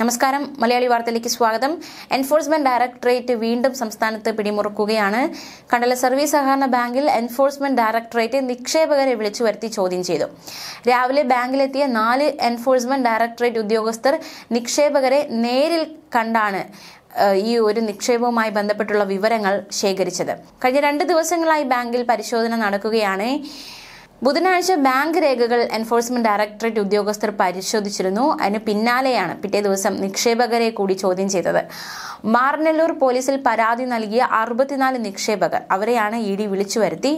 നമസ്കാരം മലയാളി വാർത്തയിലേക്ക് സ്വാഗതം എൻഫോഴ്സ്മെന്റ് ഡയറക്ടറേറ്റ് വീണ്ടും സംസ്ഥാനത്ത് പിടിമുറുക്കുകയാണ് കണ്ടല സർവീസ് സഹകരണ ബാങ്കിൽ എൻഫോഴ്സ്മെന്റ് ഡയറക്ടറേറ്റ് നിക്ഷേപകരെ വിളിച്ചു വരുത്തി ചോദ്യം ചെയ്തു രാവിലെ ബാങ്കിലെത്തിയ നാല് എൻഫോഴ്സ്മെന്റ് ഡയറക്ടറേറ്റ് ഉദ്യോഗസ്ഥർ നിക്ഷേപകരെ നേരിൽ കണ്ടാണ് ഈ ഒരു നിക്ഷേപവുമായി ബന്ധപ്പെട്ടുള്ള വിവരങ്ങൾ ശേഖരിച്ചത് കഴിഞ്ഞ രണ്ട് ദിവസങ്ങളായി ബാങ്കിൽ പരിശോധന നടക്കുകയാണ് ബുധനാഴ്ച ബാങ്ക് രേഖകൾ എൻഫോഴ്സ്മെന്റ് ഡയറക്ടറേറ്റ് ഉദ്യോഗസ്ഥർ പരിശോധിച്ചിരുന്നു അതിന് പിന്നാലെയാണ് പിറ്റേ ദിവസം നിക്ഷേപകരെ കൂടി ചോദ്യം ചെയ്തത് മാർനെല്ലൂർ പോലീസിൽ പരാതി നൽകിയ അറുപത്തിനാല് നിക്ഷേപകർ അവരെയാണ് ഇ ഡി വിളിച്ചു വരുത്തി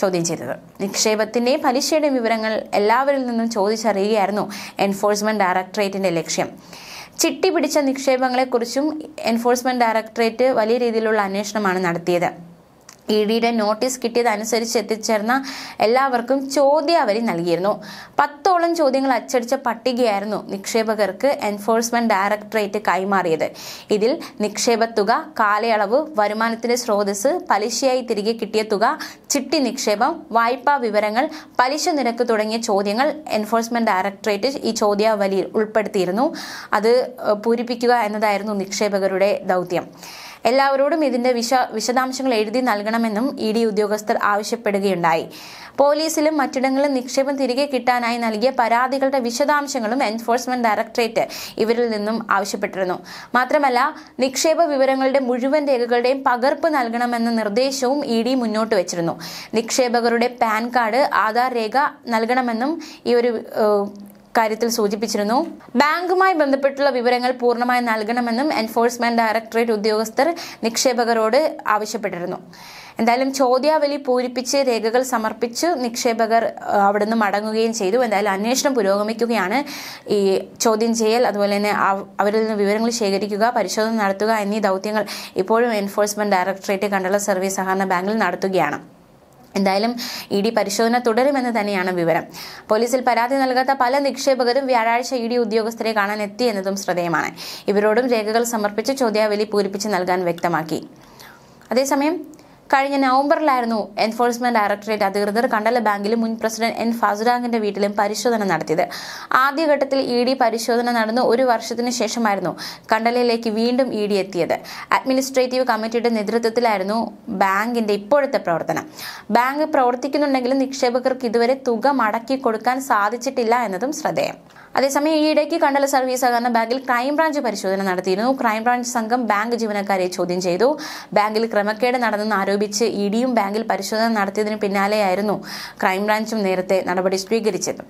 ചോദ്യം ചെയ്തത് നിക്ഷേപത്തിന്റെ പലിശയുടെ വിവരങ്ങൾ എല്ലാവരിൽ നിന്നും ചോദിച്ചറിയുകയായിരുന്നു എൻഫോഴ്സ്മെന്റ് ഡയറക്ടറേറ്റിന്റെ ലക്ഷ്യം ചിട്ടി പിടിച്ച നിക്ഷേപങ്ങളെക്കുറിച്ചും എൻഫോഴ്സ്മെന്റ് ഡയറക്ടറേറ്റ് വലിയ രീതിയിലുള്ള അന്വേഷണമാണ് നടത്തിയത് ഇ ഡിയുടെ നോട്ടീസ് കിട്ടിയതനുസരിച്ച് എത്തിച്ചേർന്ന എല്ലാവർക്കും ചോദ്യാവലി നൽകിയിരുന്നു പത്തോളം ചോദ്യങ്ങൾ അച്ചടിച്ച പട്ടികയായിരുന്നു നിക്ഷേപകർക്ക് എൻഫോഴ്സ്മെന്റ് ഡയറക്ടറേറ്റ് കൈമാറിയത് ഇതിൽ നിക്ഷേപ തുക കാലയളവ് വരുമാനത്തിന്റെ സ്രോതസ് പലിശയായി തിരികെ കിട്ടിയ തുക ചിട്ടി നിക്ഷേപം വായ്പാ വിവരങ്ങൾ പലിശ നിരക്ക് തുടങ്ങിയ ചോദ്യങ്ങൾ എൻഫോഴ്സ്മെന്റ് ഡയറക്ടറേറ്റ് ഈ ചോദ്യാവലിയിൽ ഉൾപ്പെടുത്തിയിരുന്നു അത് പൂരിപ്പിക്കുക എന്നതായിരുന്നു നിക്ഷേപകരുടെ ദൗത്യം എല്ലാവരോടും ഇതിന്റെ വിശ വിശദാംശങ്ങൾ എഴുതി നൽകണമെന്നും ഇ ഡി ഉദ്യോഗസ്ഥർ ആവശ്യപ്പെടുകയുണ്ടായി പോലീസിലും മറ്റിടങ്ങളിലും നിക്ഷേപം തിരികെ കിട്ടാനായി നൽകിയ പരാതികളുടെ വിശദാംശങ്ങളും എൻഫോഴ്സ്മെന്റ് ഡയറക്ടറേറ്റ് ഇവരിൽ നിന്നും ആവശ്യപ്പെട്ടിരുന്നു മാത്രമല്ല നിക്ഷേപ വിവരങ്ങളുടെ മുഴുവൻ രേഖകളുടെയും പകർപ്പ് നൽകണമെന്ന നിർദ്ദേശവും ഇ ഡി മുന്നോട്ട് വെച്ചിരുന്നു നിക്ഷേപകരുടെ പാൻ കാർഡ് ആധാർ രേഖ നൽകണമെന്നും ഈ ഒരു കാര്യത്തിൽ സൂചിപ്പിച്ചിരുന്നു ബാങ്കുമായി ബന്ധപ്പെട്ടുള്ള വിവരങ്ങൾ പൂർണ്ണമായി നൽകണമെന്നും എൻഫോഴ്സ്മെന്റ് ഡയറക്ടറേറ്റ് ഉദ്യോഗസ്ഥർ നിക്ഷേപകരോട് ആവശ്യപ്പെട്ടിരുന്നു എന്തായാലും ചോദ്യാവലി പൂരിപ്പിച്ച് രേഖകൾ സമർപ്പിച്ച് നിക്ഷേപകർ നിന്ന് മടങ്ങുകയും ചെയ്തു എന്തായാലും അന്വേഷണം പുരോഗമിക്കുകയാണ് ഈ ചോദ്യം ചെയ്യൽ അതുപോലെ തന്നെ അവരിൽ നിന്ന് വിവരങ്ങൾ ശേഖരിക്കുക പരിശോധന നടത്തുക എന്നീ ദൗത്യങ്ങൾ ഇപ്പോഴും എൻഫോഴ്സ്മെന്റ് ഡയറക്ടറേറ്റ് കണ്ടുള്ള സർവീസ് സഹകരണ ബാങ്കിൽ നടത്തുകയാണ് എന്തായാലും ഇ ഡി പരിശോധന തുടരുമെന്ന് തന്നെയാണ് വിവരം പോലീസിൽ പരാതി നൽകാത്ത പല നിക്ഷേപകരും വ്യാഴാഴ്ച ഇ ഡി ഉദ്യോഗസ്ഥരെ കാണാൻ എത്തി എന്നതും ശ്രദ്ധേയമാണ് ഇവരോടും രേഖകൾ സമർപ്പിച്ച് ചോദ്യാവലി പൂരിപ്പിച്ച് നൽകാൻ വ്യക്തമാക്കി അതേസമയം കഴിഞ്ഞ നവംബറിലായിരുന്നു എൻഫോഴ്സ്മെന്റ് ഡയറക്ടറേറ്റ് അധികൃതർ കണ്ടല ബാങ്കിലെ മുൻ പ്രസിഡന്റ് എൻ ഫാസുരാഗിന്റെ വീട്ടിലും പരിശോധന നടത്തിയത് ആദ്യഘട്ടത്തിൽ ഇ ഡി പരിശോധന നടന്നു ഒരു വർഷത്തിന് ശേഷമായിരുന്നു കണ്ടലയിലേക്ക് വീണ്ടും ഇ ഡി എത്തിയത് അഡ്മിനിസ്ട്രേറ്റീവ് കമ്മിറ്റിയുടെ നേതൃത്വത്തിലായിരുന്നു ബാങ്കിന്റെ ഇപ്പോഴത്തെ പ്രവർത്തനം ബാങ്ക് പ്രവർത്തിക്കുന്നുണ്ടെങ്കിലും നിക്ഷേപകർക്ക് ഇതുവരെ തുക മടക്കി കൊടുക്കാൻ സാധിച്ചിട്ടില്ല എന്നതും ശ്രദ്ധേയം അതേസമയം ഈയിടയ്ക്ക് കണ്ടല സർവീസ് സഹകരണ ബാങ്കിൽ ക്രൈംബ്രാഞ്ച് പരിശോധന നടത്തിയിരുന്നു ക്രൈംബ്രാഞ്ച് സംഘം ബാങ്ക് ജീവനക്കാരെ ചോദ്യം ചെയ്തു ബാങ്കിൽ ക്രമക്കേട് നടന്നെന്ന് ആരോപിച്ചു ആരോപിച്ച് ഇഡിയും ബാങ്കിൽ പരിശോധന നടത്തിയതിനു പിന്നാലെയായിരുന്നു ക്രൈംബ്രാഞ്ചും നേരത്തെ നടപടി സ്വീകരിച്ചത്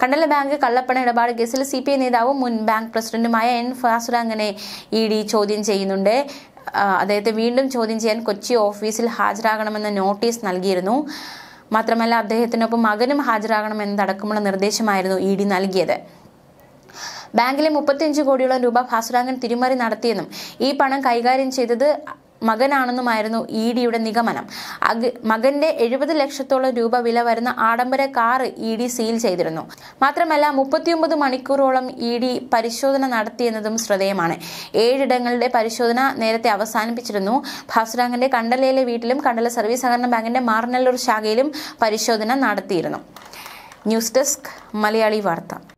കണ്ടല ബാങ്ക് കള്ളപ്പണ ഇടപാട് കേസിൽ സി പി ഐ നേതാവും മുൻ ബാങ്ക് പ്രസിഡന്റുമായ എൻ ഫാസുരാങ്കനെ ഇ ഡി ചോദ്യം ചെയ്യുന്നുണ്ട് അദ്ദേഹത്തെ വീണ്ടും ചോദ്യം ചെയ്യാൻ കൊച്ചി ഓഫീസിൽ ഹാജരാകണമെന്ന നോട്ടീസ് നൽകിയിരുന്നു മാത്രമല്ല അദ്ദേഹത്തിനൊപ്പം മകനും ഹാജരാകണമെന്നതടക്കമുള്ള നിർദ്ദേശമായിരുന്നു ഇ ഡി നൽകിയത് ബാങ്കിലെ മുപ്പത്തിയഞ്ച് കോടിയോളം രൂപ ഫാസുരാങ്കൻ തിരിമറി നടത്തിയെന്നും ഈ പണം കൈകാര്യം ചെയ്തത് മകനാണെന്നുമായിരുന്നു ഇ ഡിയുടെ നിഗമനം മകന്റെ എഴുപത് ലക്ഷത്തോളം രൂപ വില വരുന്ന ആഡംബര കാർ ഇ ഡി സീൽ ചെയ്തിരുന്നു മാത്രമല്ല മുപ്പത്തിയൊമ്പത് മണിക്കൂറോളം ഇ ഡി പരിശോധന നടത്തിയെന്നതും ശ്രദ്ധേയമാണ് ഏഴിടങ്ങളുടെ പരിശോധന നേരത്തെ അവസാനിപ്പിച്ചിരുന്നു ഭാസുരാങ്കന്റെ കണ്ടലയിലെ വീട്ടിലും കണ്ടല സർവീസ് സഹകരണ ബാങ്കിന്റെ മാർനല്ലൂർ ശാഖയിലും പരിശോധന നടത്തിയിരുന്നു ന്യൂസ് ഡെസ്ക് മലയാളി വാർത്ത